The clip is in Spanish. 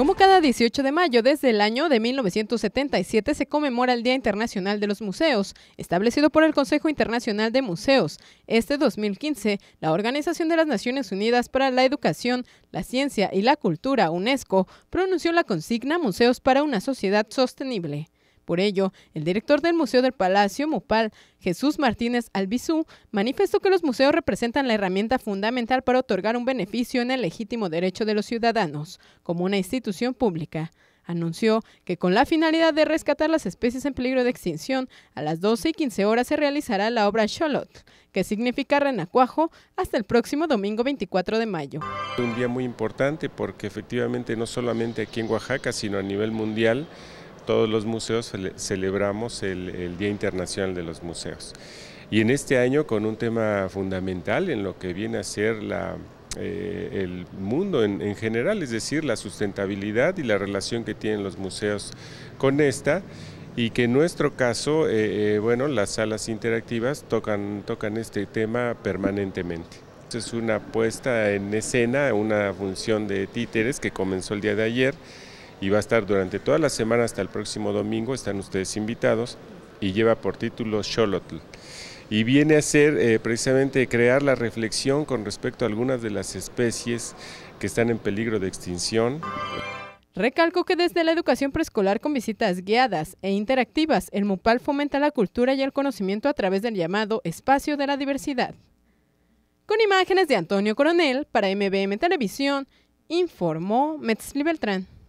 Como cada 18 de mayo, desde el año de 1977 se conmemora el Día Internacional de los Museos, establecido por el Consejo Internacional de Museos. Este 2015, la Organización de las Naciones Unidas para la Educación, la Ciencia y la Cultura, UNESCO, pronunció la consigna Museos para una Sociedad Sostenible. Por ello, el director del Museo del Palacio, Mupal, Jesús Martínez Albizú, manifestó que los museos representan la herramienta fundamental para otorgar un beneficio en el legítimo derecho de los ciudadanos, como una institución pública anunció que con la finalidad de rescatar las especies en peligro de extinción, a las 12 y 15 horas se realizará la obra Xolot, que significa renacuajo, hasta el próximo domingo 24 de mayo. Un día muy importante porque efectivamente no solamente aquí en Oaxaca, sino a nivel mundial, todos los museos celebramos el, Día Internacional de los Museos. Y en este año con un tema fundamental en lo que viene a ser la, eh, el mundo en, general, es decir, la sustentabilidad y la relación que tienen los museos con esta, y que en nuestro caso, eh, eh, bueno, las salas interactivas tocan, tocan este tema permanentemente. Es una puesta en escena, una función de títeres que comenzó el día de ayer, y va a estar durante toda la semana hasta el próximo domingo, están ustedes invitados, y lleva por título Xolotl. Y viene a ser eh, precisamente crear la reflexión con respecto a algunas de las especies que están en peligro de extinción. Recalco que desde la educación preescolar con visitas guiadas e interactivas, el MUPAL fomenta la cultura y el conocimiento a través del llamado espacio de la diversidad. Con imágenes de Antonio Coronel, para MBM Televisión, informó Metzli Beltrán.